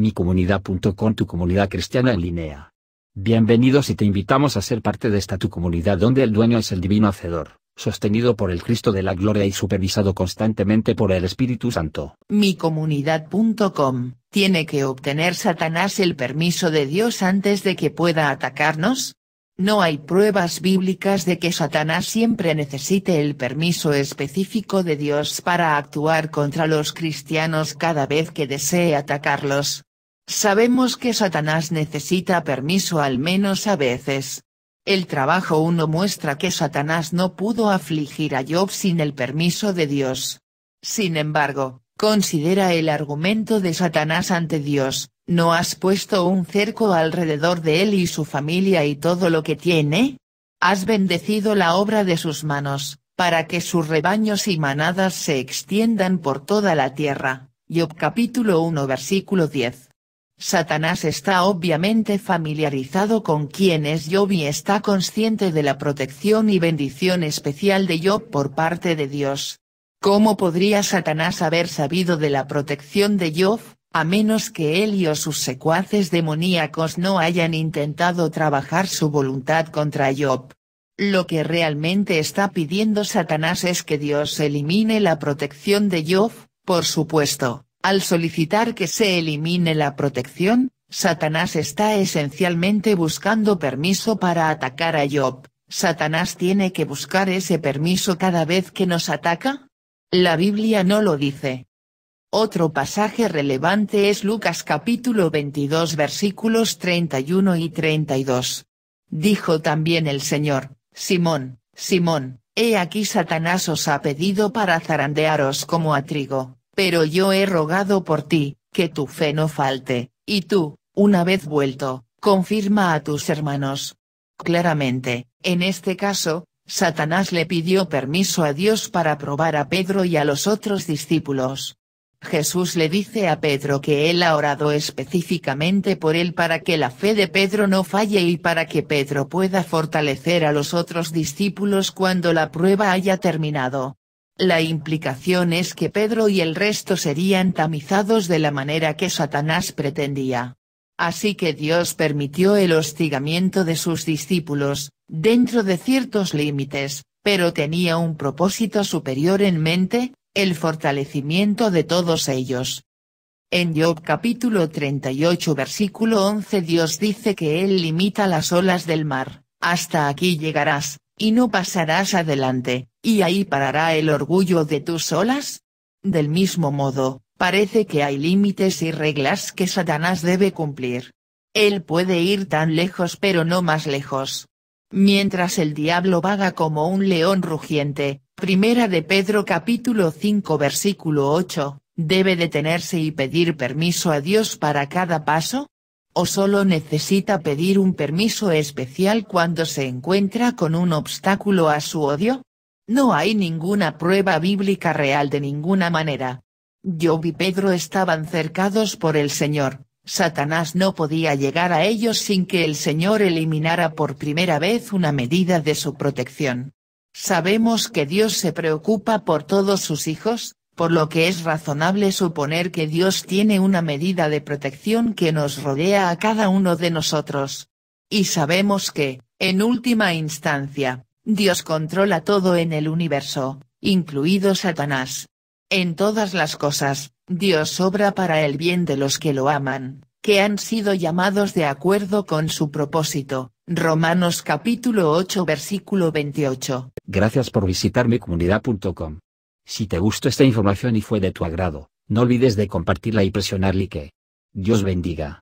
micomunidad.com tu comunidad cristiana en línea. Bienvenidos y te invitamos a ser parte de esta tu comunidad donde el dueño es el divino hacedor, sostenido por el Cristo de la gloria y supervisado constantemente por el Espíritu Santo. Mi comunidad.com ¿tiene que obtener Satanás el permiso de Dios antes de que pueda atacarnos? No hay pruebas bíblicas de que Satanás siempre necesite el permiso específico de Dios para actuar contra los cristianos cada vez que desee atacarlos. Sabemos que Satanás necesita permiso al menos a veces. El trabajo 1 muestra que Satanás no pudo afligir a Job sin el permiso de Dios. Sin embargo, considera el argumento de Satanás ante Dios, ¿no has puesto un cerco alrededor de él y su familia y todo lo que tiene? Has bendecido la obra de sus manos, para que sus rebaños y manadas se extiendan por toda la tierra. Job capítulo 1 versículo 10. Satanás está obviamente familiarizado con quién es Job y está consciente de la protección y bendición especial de Job por parte de Dios. ¿Cómo podría Satanás haber sabido de la protección de Job, a menos que él y o sus secuaces demoníacos no hayan intentado trabajar su voluntad contra Job? Lo que realmente está pidiendo Satanás es que Dios elimine la protección de Job, por supuesto al solicitar que se elimine la protección, Satanás está esencialmente buscando permiso para atacar a Job. ¿Satanás tiene que buscar ese permiso cada vez que nos ataca? La Biblia no lo dice. Otro pasaje relevante es Lucas capítulo 22 versículos 31 y 32. Dijo también el Señor, Simón, Simón, he aquí Satanás os ha pedido para zarandearos como a trigo, pero yo he rogado por ti, que tu fe no falte, y tú, una vez vuelto, confirma a tus hermanos. Claramente, en este caso, Satanás le pidió permiso a Dios para probar a Pedro y a los otros discípulos. Jesús le dice a Pedro que él ha orado específicamente por él para que la fe de Pedro no falle y para que Pedro pueda fortalecer a los otros discípulos cuando la prueba haya terminado. La implicación es que Pedro y el resto serían tamizados de la manera que Satanás pretendía. Así que Dios permitió el hostigamiento de sus discípulos, dentro de ciertos límites, pero tenía un propósito superior en mente, el fortalecimiento de todos ellos. En Job capítulo 38 versículo 11 Dios dice que Él limita las olas del mar, hasta aquí llegarás, y no pasarás adelante, y ahí parará el orgullo de tus olas. Del mismo modo, parece que hay límites y reglas que Satanás debe cumplir. Él puede ir tan lejos pero no más lejos. Mientras el diablo vaga como un león rugiente, primera de Pedro capítulo 5 versículo 8, ¿debe detenerse y pedir permiso a Dios para cada paso? o solo necesita pedir un permiso especial cuando se encuentra con un obstáculo a su odio? No hay ninguna prueba bíblica real de ninguna manera. Job y Pedro estaban cercados por el Señor, Satanás no podía llegar a ellos sin que el Señor eliminara por primera vez una medida de su protección. Sabemos que Dios se preocupa por todos sus hijos, por lo que es razonable suponer que Dios tiene una medida de protección que nos rodea a cada uno de nosotros. Y sabemos que, en última instancia, Dios controla todo en el universo, incluido Satanás. En todas las cosas, Dios obra para el bien de los que lo aman, que han sido llamados de acuerdo con su propósito. Romanos capítulo 8 versículo 28. Gracias por visitar mi comunidad.com. Si te gustó esta información y fue de tu agrado, no olvides de compartirla y presionar like. Dios bendiga.